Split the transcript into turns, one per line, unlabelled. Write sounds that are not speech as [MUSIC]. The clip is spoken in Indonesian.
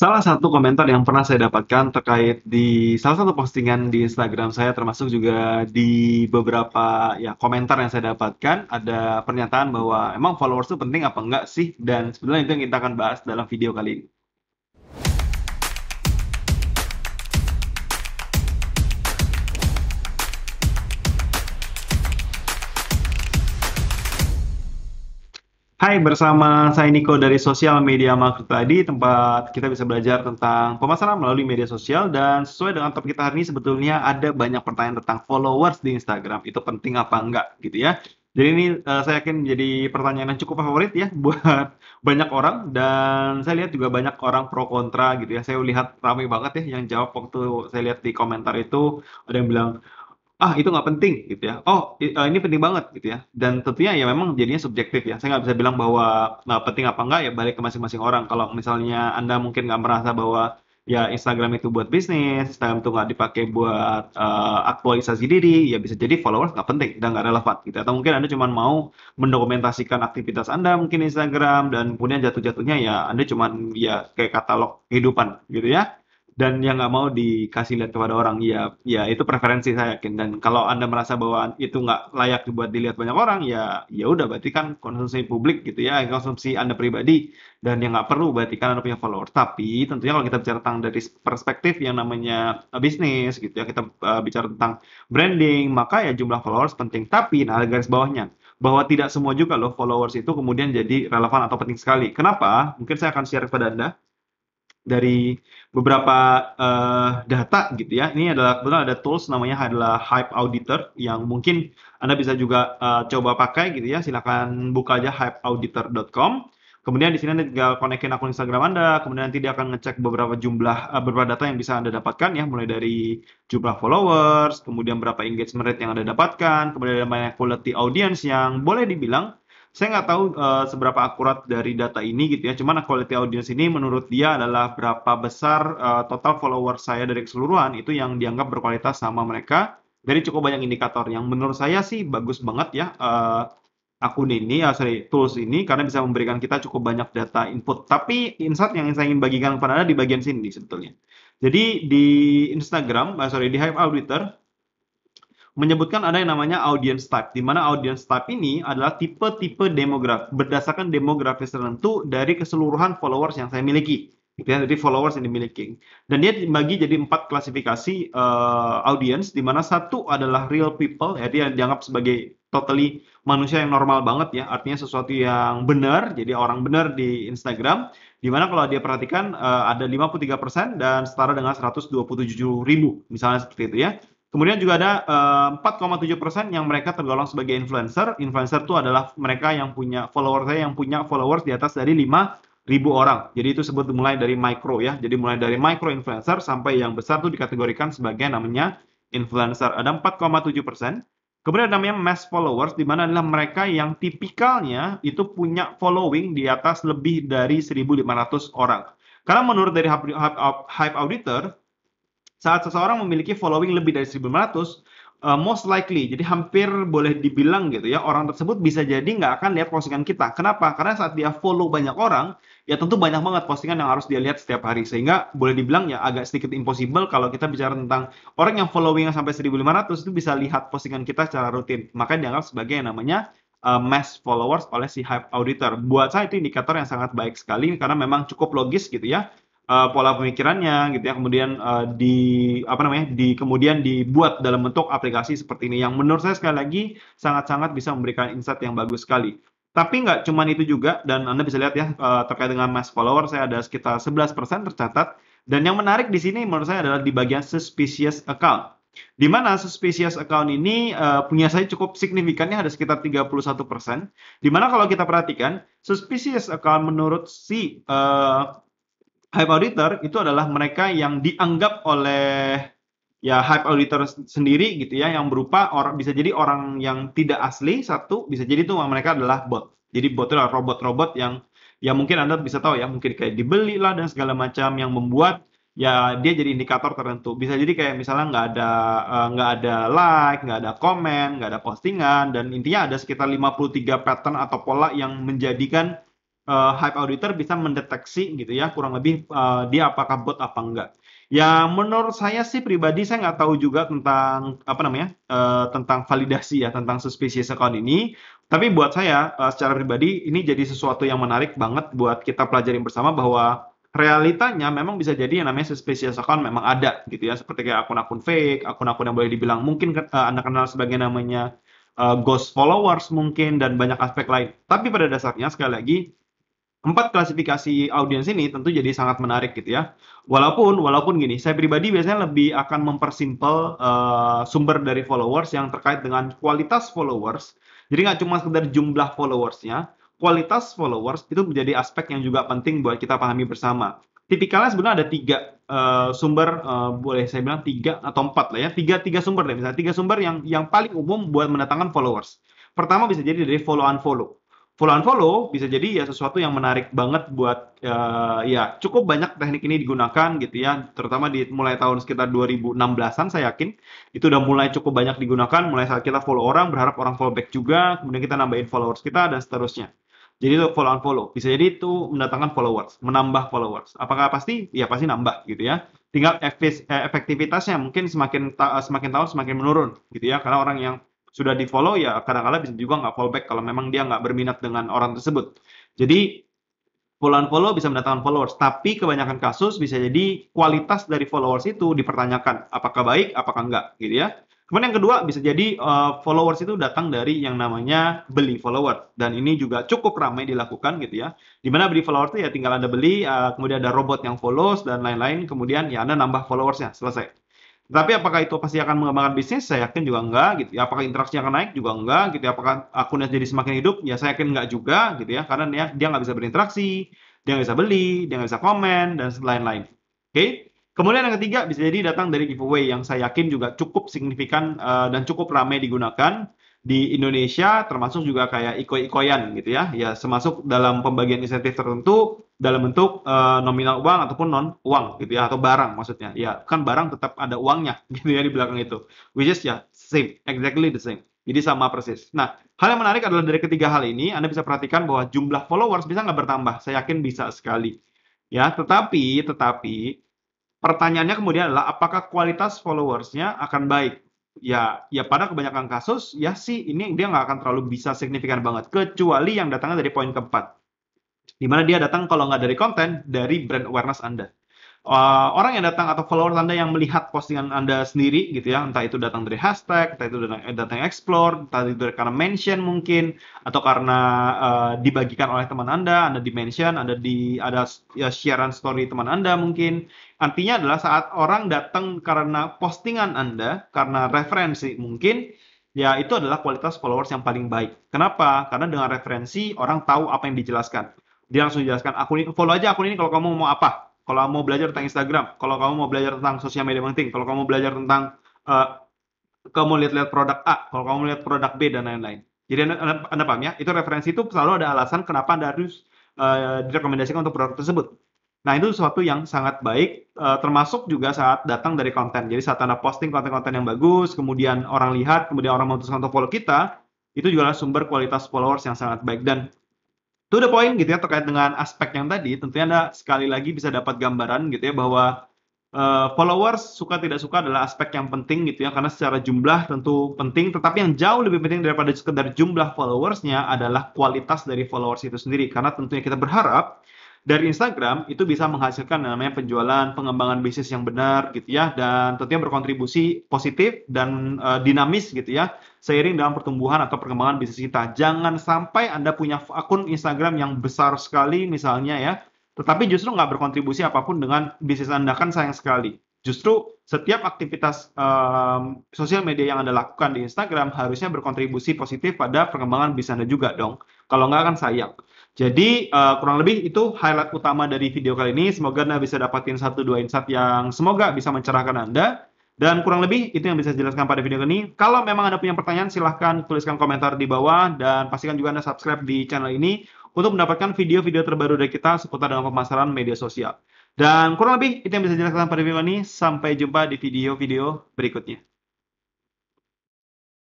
Salah satu komentar yang pernah saya dapatkan terkait di salah satu postingan di Instagram saya termasuk juga di beberapa ya komentar yang saya dapatkan ada pernyataan bahwa emang followers itu penting apa enggak sih dan sebenarnya itu yang kita akan bahas dalam video kali ini. Hai, bersama saya Niko dari Sosial Media Market tadi, tempat kita bisa belajar tentang pemasaran melalui media sosial dan sesuai dengan topik kita hari ini sebetulnya ada banyak pertanyaan tentang followers di Instagram. Itu penting apa enggak gitu ya. Jadi ini uh, saya yakin menjadi pertanyaan yang cukup favorit ya [LAUGHS] buat banyak orang dan saya lihat juga banyak orang pro kontra gitu ya. Saya lihat ramai banget ya yang jawab waktu saya lihat di komentar itu ada yang bilang ah itu nggak penting gitu ya oh eh, ini penting banget gitu ya dan tentunya ya memang jadinya subjektif ya saya nggak bisa bilang bahwa nah, penting apa enggak ya balik ke masing-masing orang kalau misalnya anda mungkin nggak merasa bahwa ya Instagram itu buat bisnis Instagram itu nggak dipakai buat uh, aktualisasi diri ya bisa jadi followers nggak penting dan nggak relevan gitu atau mungkin anda cuma mau mendokumentasikan aktivitas anda mungkin Instagram dan kemudian jatuh-jatuhnya ya anda cuma ya kayak katalog kehidupan gitu ya dan yang nggak mau dikasih lihat kepada orang ya ya itu preferensi saya yakin dan kalau anda merasa bahwa itu nggak layak dibuat dilihat banyak orang ya ya udah berarti kan konsumsi publik gitu ya konsumsi anda pribadi dan yang nggak perlu berarti kan anda punya follower tapi tentunya kalau kita bicara tentang dari perspektif yang namanya eh, bisnis gitu ya kita uh, bicara tentang branding maka ya jumlah followers penting tapi nah garis bawahnya bahwa tidak semua juga loh followers itu kemudian jadi relevan atau penting sekali kenapa mungkin saya akan share kepada anda dari beberapa uh, data gitu ya. Ini adalah benar ada tools namanya adalah Hype Auditor yang mungkin Anda bisa juga uh, coba pakai gitu ya. Silahkan buka aja hypeauditor.com. Kemudian di sini Anda tinggal konekin akun Instagram Anda, kemudian nanti dia akan ngecek beberapa jumlah uh, beberapa data yang bisa Anda dapatkan ya, mulai dari jumlah followers, kemudian berapa engagement rate yang Anda dapatkan, kemudian ada banyak quality audience yang boleh dibilang saya nggak tahu uh, seberapa akurat dari data ini gitu ya. Cuman quality audience ini menurut dia adalah berapa besar uh, total follower saya dari keseluruhan itu yang dianggap berkualitas sama mereka. Jadi cukup banyak indikator yang menurut saya sih bagus banget ya uh, akun ini, uh, sorry tools ini karena bisa memberikan kita cukup banyak data input. Tapi insight yang saya ingin bagikan kepada anda di bagian sini sebetulnya. Jadi di Instagram, uh, sorry di Hive Auditor menyebutkan ada yang namanya audience type, di mana audience type ini adalah tipe-tipe demografi berdasarkan demografi tertentu dari keseluruhan followers yang saya miliki. Gitu ya, jadi followers yang dimiliki. Dan dia dibagi jadi empat klasifikasi uh, audience, di mana satu adalah real people, ya yang dianggap sebagai totally manusia yang normal banget ya, artinya sesuatu yang benar, jadi orang benar di Instagram, di mana kalau dia perhatikan uh, ada 53% dan setara dengan 127 ribu, misalnya seperti itu ya. Kemudian juga ada eh, uh, 4,7 persen yang mereka tergolong sebagai influencer. Influencer itu adalah mereka yang punya followers yang punya followers di atas dari 5.000 orang. Jadi itu sebut mulai dari micro ya. Jadi mulai dari micro influencer sampai yang besar itu dikategorikan sebagai namanya influencer. Ada 4,7 persen. Kemudian ada namanya mass followers, di mana adalah mereka yang tipikalnya itu punya following di atas lebih dari 1.500 orang. Karena menurut dari Hype Auditor, saat seseorang memiliki following lebih dari 1.500, uh, eh, most likely, jadi hampir boleh dibilang gitu ya, orang tersebut bisa jadi nggak akan lihat postingan kita. Kenapa? Karena saat dia follow banyak orang, ya tentu banyak banget postingan yang harus dia lihat setiap hari. Sehingga boleh dibilang ya agak sedikit impossible kalau kita bicara tentang orang yang following sampai 1.500 itu bisa lihat postingan kita secara rutin. Maka dianggap sebagai yang namanya uh, mass followers oleh si hype auditor. Buat saya itu indikator yang sangat baik sekali karena memang cukup logis gitu ya uh, pola pemikirannya gitu ya kemudian uh, di apa namanya di kemudian dibuat dalam bentuk aplikasi seperti ini yang menurut saya sekali lagi sangat-sangat bisa memberikan insight yang bagus sekali tapi nggak cuma itu juga dan anda bisa lihat ya uh, terkait dengan mass follower saya ada sekitar 11% tercatat dan yang menarik di sini menurut saya adalah di bagian suspicious account di mana suspicious account ini uh, punya saya cukup signifikannya ada sekitar 31%. Di mana kalau kita perhatikan, suspicious account menurut si uh, hype auditor itu adalah mereka yang dianggap oleh ya hype auditor sendiri gitu ya yang berupa orang bisa jadi orang yang tidak asli satu bisa jadi itu mereka adalah bot jadi bot adalah robot-robot yang ya mungkin anda bisa tahu ya mungkin kayak dibeli lah dan segala macam yang membuat ya dia jadi indikator tertentu bisa jadi kayak misalnya nggak ada eh, nggak uh, ada like nggak ada komen nggak ada postingan dan intinya ada sekitar 53 pattern atau pola yang menjadikan uh, Hype Auditor bisa mendeteksi gitu ya kurang lebih uh, dia apakah bot apa enggak. Ya menurut saya sih pribadi saya nggak tahu juga tentang apa namanya uh, tentang validasi ya tentang suspicious account ini. Tapi buat saya uh, secara pribadi ini jadi sesuatu yang menarik banget buat kita pelajari bersama bahwa realitanya memang bisa jadi yang namanya suspicious account memang ada gitu ya seperti kayak akun-akun fake, akun-akun yang boleh dibilang mungkin uh, anda kenal sebagai namanya uh, ghost followers mungkin dan banyak aspek lain. Tapi pada dasarnya sekali lagi empat klasifikasi audiens ini tentu jadi sangat menarik gitu ya. Walaupun walaupun gini, saya pribadi biasanya lebih akan mempersimpel uh, sumber dari followers yang terkait dengan kualitas followers. Jadi nggak cuma sekedar jumlah followersnya, kualitas followers itu menjadi aspek yang juga penting buat kita pahami bersama. Tipikalnya sebenarnya ada tiga uh, sumber, uh, boleh saya bilang tiga atau empat lah ya, tiga tiga sumber deh misalnya tiga sumber yang yang paling umum buat mendatangkan followers. Pertama bisa jadi dari follow unfollow follow and follow bisa jadi ya sesuatu yang menarik banget buat uh, ya cukup banyak teknik ini digunakan gitu ya terutama di mulai tahun sekitar 2016-an saya yakin itu udah mulai cukup banyak digunakan mulai saat kita follow orang berharap orang follow back juga kemudian kita nambahin followers kita dan seterusnya jadi itu follow and follow bisa jadi itu mendatangkan followers menambah followers apakah pasti ya pasti nambah gitu ya tinggal eh, efektivitasnya mungkin semakin ta semakin tahun semakin menurun gitu ya karena orang yang sudah di follow ya kadang-kadang bisa juga nggak follow back kalau memang dia nggak berminat dengan orang tersebut. Jadi puluhan follow bisa mendatangkan followers, tapi kebanyakan kasus bisa jadi kualitas dari followers itu dipertanyakan apakah baik, apakah enggak, gitu ya. Kemudian yang kedua bisa jadi uh, followers itu datang dari yang namanya beli follower dan ini juga cukup ramai dilakukan gitu ya. Dimana beli followers itu ya tinggal anda beli, uh, kemudian ada robot yang follows dan lain-lain, kemudian ya anda nambah followersnya selesai. Tapi apakah itu pasti akan mengembangkan bisnis? Saya yakin juga enggak gitu. Ya, apakah interaksi akan naik juga enggak gitu. Ya, apakah akunnya jadi semakin hidup? Ya saya yakin enggak juga gitu ya. Karena dia dia nggak bisa berinteraksi, dia nggak bisa beli, dia nggak bisa komen dan lain-lain. Oke. Kemudian yang ketiga bisa jadi datang dari giveaway yang saya yakin juga cukup signifikan uh, dan cukup ramai digunakan di Indonesia termasuk juga kayak iko-ikoyan gitu ya. Ya termasuk dalam pembagian insentif tertentu dalam bentuk uh, nominal uang ataupun non uang gitu ya atau barang maksudnya ya kan barang tetap ada uangnya [LAUGHS] gitu ya di belakang itu which is ya same exactly the same jadi sama persis nah hal yang menarik adalah dari ketiga hal ini anda bisa perhatikan bahwa jumlah followers bisa nggak bertambah saya yakin bisa sekali ya tetapi tetapi pertanyaannya kemudian adalah apakah kualitas followersnya akan baik ya ya pada kebanyakan kasus ya sih ini dia nggak akan terlalu bisa signifikan banget kecuali yang datangnya dari poin keempat Dimana dia datang kalau nggak dari konten, dari brand awareness Anda. Uh, orang yang datang atau followers Anda yang melihat postingan Anda sendiri gitu ya, entah itu datang dari hashtag, entah itu datang, eh, datang explore, entah itu karena mention mungkin atau karena uh, dibagikan oleh teman Anda, Anda di mention, Anda di ada ya, siaran story teman Anda mungkin. Artinya adalah saat orang datang karena postingan Anda, karena referensi mungkin, ya itu adalah kualitas followers yang paling baik. Kenapa? Karena dengan referensi orang tahu apa yang dijelaskan dia langsung jelaskan akun ini follow aja akun ini kalau kamu mau apa kalau mau belajar tentang Instagram kalau kamu mau belajar tentang sosial media marketing kalau kamu mau belajar tentang uh, kamu lihat-lihat produk A kalau kamu lihat produk B dan lain-lain jadi anda, anda, anda paham ya itu referensi itu selalu ada alasan kenapa anda harus uh, direkomendasikan untuk produk tersebut nah itu sesuatu yang sangat baik uh, termasuk juga saat datang dari konten jadi saat anda posting konten-konten yang bagus kemudian orang lihat kemudian orang memutuskan untuk follow kita itu juga adalah sumber kualitas followers yang sangat baik dan to the point gitu ya terkait dengan aspek yang tadi tentunya anda sekali lagi bisa dapat gambaran gitu ya bahwa uh, followers suka tidak suka adalah aspek yang penting gitu ya karena secara jumlah tentu penting tetapi yang jauh lebih penting daripada sekedar jumlah followersnya adalah kualitas dari followers itu sendiri karena tentunya kita berharap dari Instagram itu bisa menghasilkan namanya penjualan, pengembangan bisnis yang benar gitu ya dan tentunya berkontribusi positif dan uh, dinamis gitu ya seiring dalam pertumbuhan atau perkembangan bisnis kita. Jangan sampai Anda punya akun Instagram yang besar sekali misalnya ya, tetapi justru nggak berkontribusi apapun dengan bisnis Anda kan sayang sekali. Justru setiap aktivitas um, sosial media yang Anda lakukan di Instagram harusnya berkontribusi positif pada perkembangan bisnis Anda juga dong. Kalau nggak kan sayang. Jadi uh, kurang lebih itu highlight utama dari video kali ini. Semoga Anda bisa dapatin satu dua insight yang semoga bisa mencerahkan Anda. Dan kurang lebih itu yang bisa dijelaskan pada video ini. Kalau memang Anda punya pertanyaan, silahkan tuliskan komentar di bawah. Dan pastikan juga Anda subscribe di channel ini untuk mendapatkan video-video terbaru dari kita seputar dengan pemasaran media sosial. Dan kurang lebih itu yang bisa dijelaskan pada video ini. Sampai jumpa di video-video berikutnya.